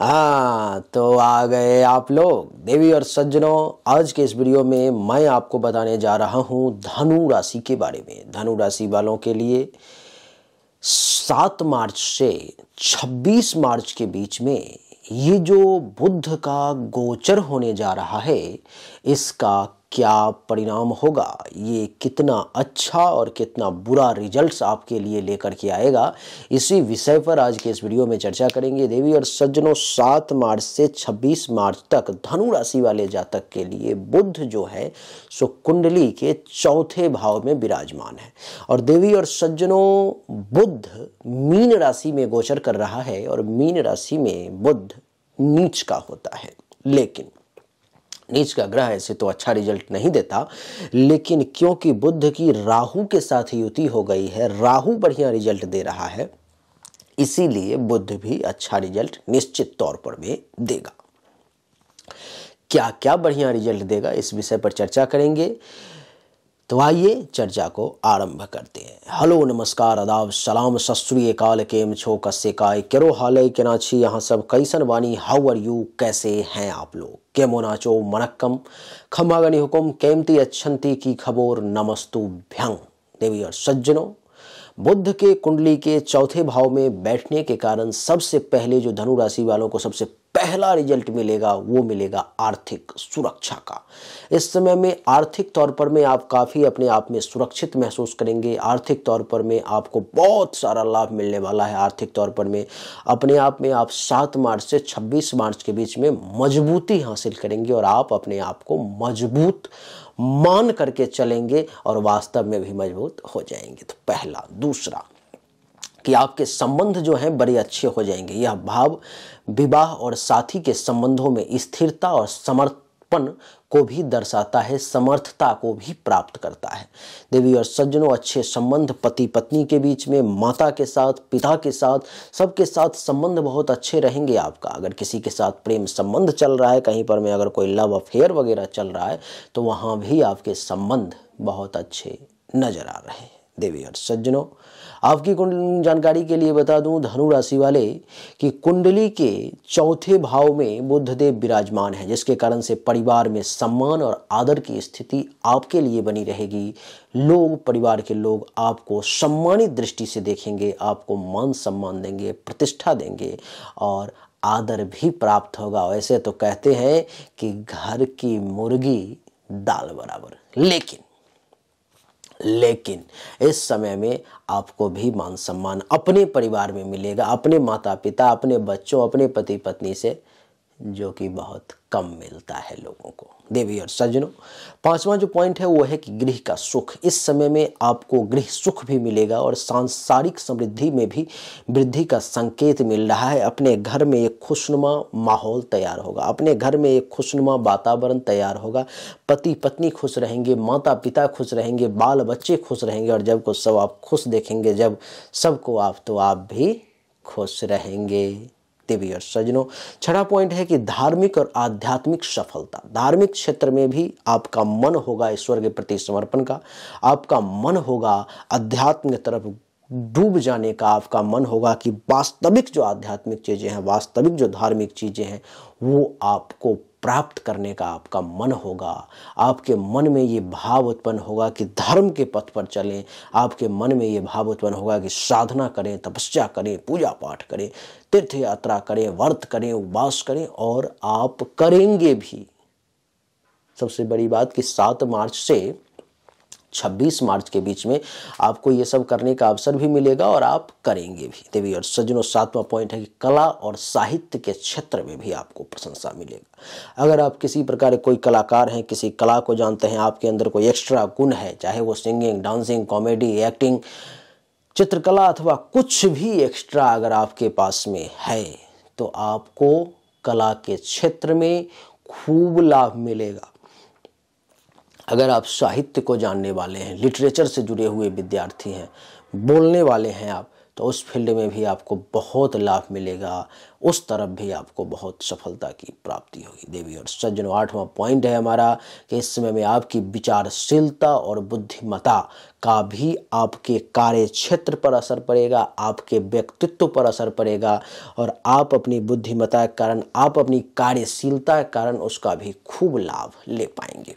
हाँ तो आ गए आप लोग देवी और सज्जनों आज के इस वीडियो में मैं आपको बताने जा रहा हूँ धनु राशि के बारे में धनु राशि वालों के लिए सात मार्च से छब्बीस मार्च के बीच में ये जो बुद्ध का गोचर होने जा रहा है इसका क्या परिणाम होगा ये कितना अच्छा और कितना बुरा रिजल्ट्स आपके लिए लेकर के आएगा इसी विषय पर आज के इस वीडियो में चर्चा करेंगे देवी और सज्जनों सात मार्च से 26 मार्च तक धनु राशि वाले जातक के लिए बुद्ध जो है सो कुंडली के चौथे भाव में विराजमान है और देवी और सज्जनों बुद्ध मीन राशि में गोचर कर रहा है और मीन राशि में बुद्ध नीच का होता है लेकिन नीच का ग्रह ऐसे तो अच्छा रिजल्ट नहीं देता लेकिन क्योंकि बुद्ध की राहु के साथ युति हो गई है राहु बढ़िया रिजल्ट दे रहा है इसीलिए बुद्ध भी अच्छा रिजल्ट निश्चित तौर पर भी देगा क्या क्या बढ़िया रिजल्ट देगा इस विषय पर चर्चा करेंगे तो आइए चर्चा को आरंभ करते हैं हेलो नमस्कार अदाब सलाम सस्काल केम छो कस्य काय केरो हालय केनाछी यहाँ सब कैसन वानी हाउ आर यू कैसे हैं आप लोग के मोनाचो मनक्कम खम्भागनी हुकुम केमती अच्छंती की खबोर नमस्तु भ्यंग देवी और सज्जनों बुद्ध के कुंडली के चौथे भाव में बैठने के कारण सबसे पहले जो धनु राशि वालों को सबसे पहला रिजल्ट मिलेगा वो मिलेगा आर्थिक सुरक्षा का इस समय में आर्थिक तौर पर में आप काफ़ी अपने आप में सुरक्षित महसूस करेंगे आर्थिक तौर पर में आपको बहुत सारा लाभ मिलने वाला है आर्थिक तौर पर में अपने आप में आप सात मार्च से छब्बीस मार्च के बीच में मजबूती हासिल करेंगे और आप अपने आप को मजबूत मान करके चलेंगे और वास्तव में भी मजबूत हो जाएंगे तो पहला दूसरा कि आपके संबंध जो हैं बड़े अच्छे हो जाएंगे यह भाव विवाह और साथी के संबंधों में स्थिरता और समर्पण को भी दर्शाता है समर्थता को भी प्राप्त करता है देवी और सज्जनों अच्छे संबंध पति पत्नी के बीच में माता के साथ पिता के साथ सबके साथ संबंध बहुत अच्छे रहेंगे आपका अगर किसी के साथ प्रेम संबंध चल रहा है कहीं पर में अगर कोई लव अफेयर वगैरह चल रहा है तो वहाँ भी आपके संबंध बहुत अच्छे नजर आ रहे हैं देवीहर्ष सज्जनों आपकी कुंडली जानकारी के लिए बता दूं धनु राशि वाले कि कुंडली के चौथे भाव में बुद्धदेव विराजमान है जिसके कारण से परिवार में सम्मान और आदर की स्थिति आपके लिए बनी रहेगी लोग परिवार के लोग आपको सम्मानित दृष्टि से देखेंगे आपको मान सम्मान देंगे प्रतिष्ठा देंगे और आदर भी प्राप्त होगा वैसे तो कहते हैं कि घर की मुर्गी दाल बराबर लेकिन लेकिन इस समय में आपको भी मान सम्मान अपने परिवार में मिलेगा अपने माता पिता अपने बच्चों अपने पति पत्नी से जो कि बहुत कम मिलता है लोगों को देवी और सज्जनों पांचवा जो पॉइंट है वो है कि गृह का सुख इस समय में आपको गृह सुख भी मिलेगा और सांसारिक समृद्धि में भी वृद्धि का संकेत मिल रहा है अपने घर में एक खुशनुमा माहौल तैयार होगा अपने घर में एक खुशनुमा वातावरण तैयार होगा पति पत्नी खुश रहेंगे माता पिता खुश रहेंगे बाल बच्चे खुश रहेंगे और जब को सब आप खुश देखेंगे जब सबको आप तो आप भी खुश रहेंगे हैं सजनों छठा पॉइंट है कि धार्मिक और आध्यात्मिक सफलता धार्मिक क्षेत्र में भी आपका मन होगा ईश्वर के प्रति समर्पण का आपका मन होगा अध्यात्म तरफ डूब जाने का आपका मन होगा कि वास्तविक जो आध्यात्मिक चीज़ें हैं वास्तविक जो धार्मिक चीज़ें हैं वो आपको प्राप्त करने का आपका मन होगा आपके मन में ये भाव उत्पन्न होगा कि धर्म के पथ पर चलें आपके मन में ये भाव उत्पन्न होगा कि साधना करें तपस्या करें पूजा पाठ करें तीर्थ यात्रा करें व्रत करें उपवास करें और आप करेंगे भी सबसे बड़ी बात कि सात मार्च से 26 मार्च के बीच में आपको ये सब करने का अवसर भी मिलेगा और आप करेंगे भी देवी और सज्जनों सातवां पॉइंट है कि कला और साहित्य के क्षेत्र में भी आपको प्रशंसा मिलेगा अगर आप किसी प्रकार कोई कलाकार हैं किसी कला को जानते हैं आपके अंदर कोई एक्स्ट्रा गुण है चाहे वो सिंगिंग डांसिंग कॉमेडी एक्टिंग चित्रकला अथवा कुछ भी एक्स्ट्रा अगर आपके पास में है तो आपको कला के क्षेत्र में खूब लाभ मिलेगा अगर आप साहित्य को जानने वाले हैं लिटरेचर से जुड़े हुए विद्यार्थी हैं बोलने वाले हैं आप तो उस फील्ड में भी आपको बहुत लाभ मिलेगा उस तरफ भी आपको बहुत सफलता की प्राप्ति होगी देवी और सज्जनों आठवां पॉइंट है हमारा कि इस समय में आपकी विचारशीलता और बुद्धिमता का भी आपके कार्य क्षेत्र पर असर पड़ेगा आपके व्यक्तित्व पर असर पड़ेगा और आप अपनी बुद्धिमता के कारण आप अपनी कार्यशीलता के कारण उसका भी खूब लाभ ले पाएंगे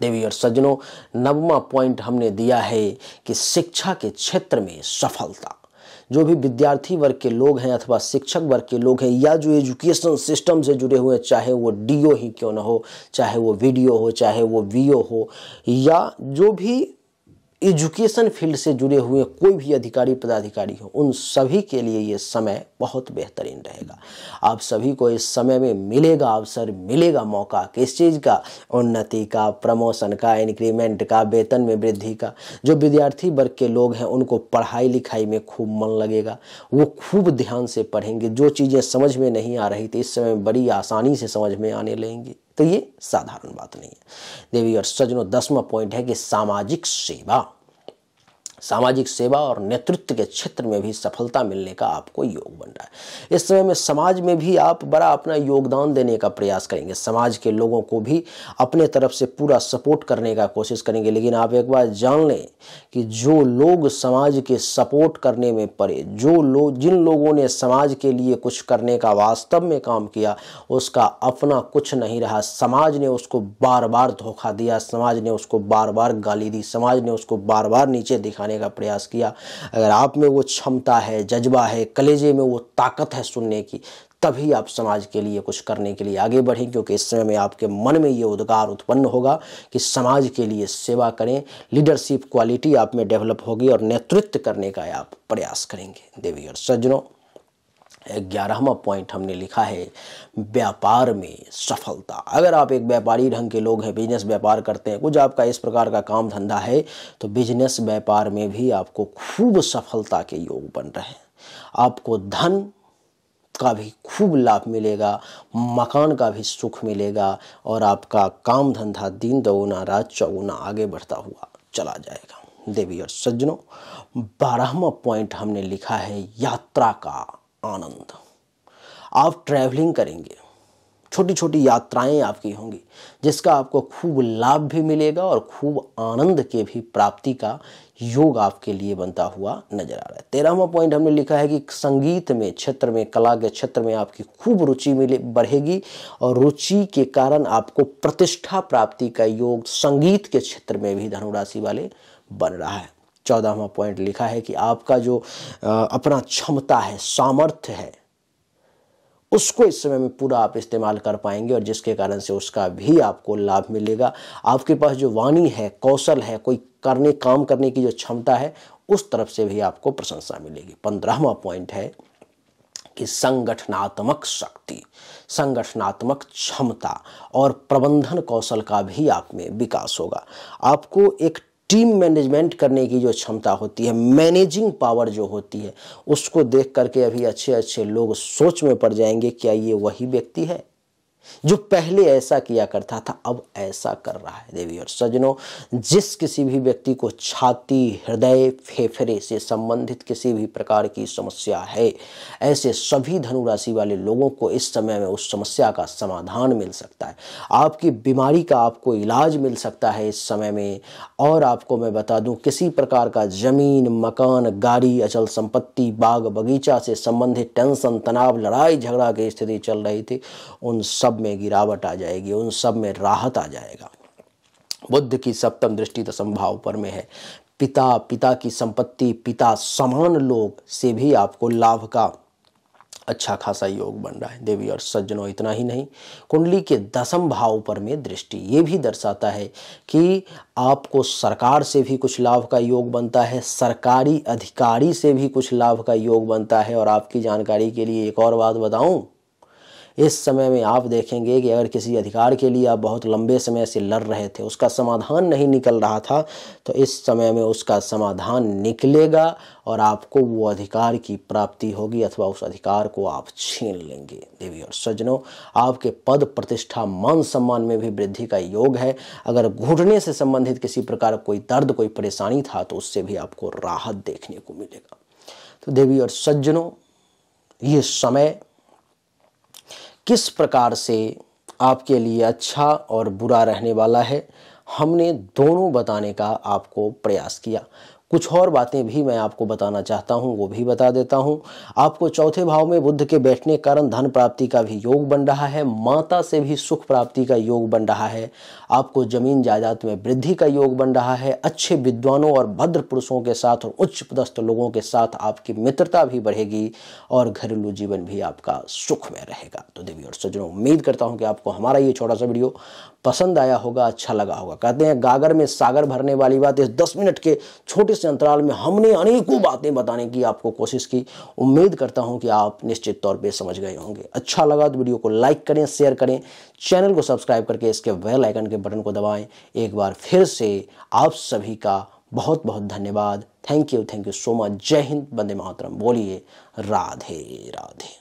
देवी और सज्जनों नववा पॉइंट हमने दिया है कि शिक्षा के क्षेत्र में सफलता जो भी विद्यार्थी वर्ग के लोग हैं अथवा शिक्षक वर्ग के लोग हैं या जो एजुकेशन सिस्टम से जुड़े हुए हैं चाहे वो डीओ ही क्यों ना हो चाहे वो वीडियो हो चाहे वो वीओ हो या जो भी एजुकेशन फील्ड से जुड़े हुए कोई भी अधिकारी पदाधिकारी हो उन सभी के लिए ये समय बहुत बेहतरीन रहेगा आप सभी को इस समय में मिलेगा अवसर मिलेगा मौका किस चीज़ का उन्नति का प्रमोशन का इंक्रीमेंट का वेतन में वृद्धि का जो विद्यार्थी वर्ग के लोग हैं उनको पढ़ाई लिखाई में खूब मन लगेगा वो खूब ध्यान से पढ़ेंगे जो चीज़ें समझ में नहीं आ रही थी इस समय बड़ी आसानी से समझ में आने लगेंगी तो ये साधारण बात नहीं है देवी और सजनों दसवा पॉइंट है कि सामाजिक सेवा सामाजिक सेवा और नेतृत्व के क्षेत्र में भी सफलता मिलने का आपको योग बन रहा है इस समय में समाज में भी आप बड़ा अपना योगदान देने का प्रयास करेंगे समाज के लोगों को भी अपने तरफ से पूरा सपोर्ट करने का कोशिश करेंगे लेकिन आप एक बार जान लें कि जो लोग समाज के सपोर्ट करने में पड़े जो लोग जिन लोगों ने समाज के लिए कुछ करने का वास्तव में काम किया उसका अपना कुछ नहीं रहा समाज ने उसको बार बार धोखा दिया समाज ने उसको बार बार गाली दी समाज ने उसको बार बार नीचे दिखाने बनाने का प्रयास किया अगर आप में वो क्षमता है जज्बा है कलेजे में वो ताकत है सुनने की तभी आप समाज के लिए कुछ करने के लिए आगे बढ़ें क्योंकि इस समय में आपके मन में ये उद्गार उत्पन्न होगा कि समाज के लिए सेवा करें लीडरशिप क्वालिटी आप में डेवलप होगी और नेतृत्व करने का आप प्रयास करेंगे देवी और सज्जनों ग्यारहवा पॉइंट हमने लिखा है व्यापार में सफलता अगर आप एक व्यापारी ढंग के लोग हैं बिजनेस व्यापार करते हैं कुछ आपका इस प्रकार का काम धंधा है तो बिजनेस व्यापार में भी आपको खूब सफलता के योग बन रहे हैं आपको धन का भी खूब लाभ मिलेगा मकान का भी सुख मिलेगा और आपका काम धंधा दिन दोगुना रात चौगुना आगे बढ़ता हुआ चला जाएगा देवी और सज्जनों बारहवा पॉइंट हमने लिखा है यात्रा का आनंद आप ट्रैवलिंग करेंगे छोटी छोटी यात्राएं आपकी होंगी जिसका आपको खूब लाभ भी मिलेगा और खूब आनंद के भी प्राप्ति का योग आपके लिए बनता हुआ नजर आ रहा है तेरहवा पॉइंट हमने लिखा है कि संगीत में क्षेत्र में कला के क्षेत्र में आपकी खूब रुचि मिले बढ़ेगी और रुचि के कारण आपको प्रतिष्ठा प्राप्ति का योग संगीत के क्षेत्र में भी धनुराशि वाले बन रहा है चौदहवा पॉइंट लिखा है कि आपका जो अपना क्षमता है सामर्थ्य है उसको इस समय में पूरा आप इस्तेमाल कर पाएंगे और जिसके कारण से उसका भी आपको लाभ मिलेगा आपके पास जो वाणी है कौशल है कोई करने काम करने की जो क्षमता है उस तरफ से भी आपको प्रशंसा मिलेगी पंद्रहवा पॉइंट है कि संगठनात्मक शक्ति संगठनात्मक क्षमता और प्रबंधन कौशल का भी आप में विकास होगा आपको एक टीम मैनेजमेंट करने की जो क्षमता होती है मैनेजिंग पावर जो होती है उसको देख करके अभी अच्छे अच्छे लोग सोच में पड़ जाएंगे क्या ये वही व्यक्ति है जो पहले ऐसा किया करता था अब ऐसा कर रहा है देवी और सज्जनों जिस किसी भी व्यक्ति को छाती हृदय फेफड़े से संबंधित किसी भी प्रकार की समस्या है ऐसे सभी धनु राशि वाले लोगों को इस समय में उस समस्या का समाधान मिल सकता है आपकी बीमारी का आपको इलाज मिल सकता है इस समय में और आपको मैं बता दूं किसी प्रकार का जमीन मकान गाड़ी अचल संपत्ति बाग बगीचा से संबंधित टेंशन तनाव लड़ाई झगड़ा की स्थिति चल रही थी उन सब में गिरावट आ जाएगी उन सब में राहत आ जाएगा बुद्ध की सप्तम दृष्टि तो संभाव पर में है पिता पिता की संपत्ति पिता समान लोग से भी आपको लाभ का अच्छा खासा योग बन रहा है देवी और सज्जनों इतना ही नहीं कुंडली के दसम भाव पर में दृष्टि ये भी दर्शाता है कि आपको सरकार से भी कुछ लाभ का योग बनता है सरकारी अधिकारी से भी कुछ लाभ का योग बनता है और आपकी जानकारी के लिए एक और बात बताऊं इस समय में आप देखेंगे कि अगर किसी अधिकार के लिए आप बहुत लंबे समय से लड़ रहे थे उसका समाधान नहीं निकल रहा था तो इस समय में उसका समाधान निकलेगा और आपको वो अधिकार की प्राप्ति होगी अथवा उस अधिकार को आप छीन लेंगे देवी और सज्जनों आपके पद प्रतिष्ठा मान सम्मान में भी वृद्धि का योग है अगर घुटने से संबंधित किसी प्रकार कोई दर्द कोई परेशानी था तो उससे भी आपको राहत देखने को मिलेगा तो देवी और सज्जनों ये समय किस प्रकार से आपके लिए अच्छा और बुरा रहने वाला है हमने दोनों बताने का आपको प्रयास किया कुछ और बातें भी मैं आपको बताना चाहता हूँ वो भी बता देता हूँ आपको चौथे भाव में बुद्ध के बैठने के कारण धन प्राप्ति का भी योग बन रहा है माता से भी सुख प्राप्ति का योग बन रहा है आपको जमीन जायदाद में वृद्धि का योग बन रहा है अच्छे विद्वानों और भद्र पुरुषों के साथ और उच्च पदस्थ लोगों के साथ आपकी मित्रता भी बढ़ेगी और घरेलू जीवन भी आपका सुख में रहेगा तो देवी और सज्जनों उम्मीद करता हूँ कि आपको हमारा ये छोटा सा वीडियो पसंद आया होगा अच्छा लगा होगा कहते हैं गागर में सागर भरने वाली बात इस दस मिनट के छोटे इस अंतराल में हमने अनेकों बातें बताने की आपको कोशिश की उम्मीद करता हूं कि आप निश्चित तौर पे समझ गए होंगे अच्छा लगा तो वीडियो को लाइक करें शेयर करें चैनल को सब्सक्राइब करके इसके वेल आइकन के बटन को दबाएं एक बार फिर से आप सभी का बहुत बहुत धन्यवाद thank you thank you so much जय हिंद बंदे मातरम बोलिए राधे राधे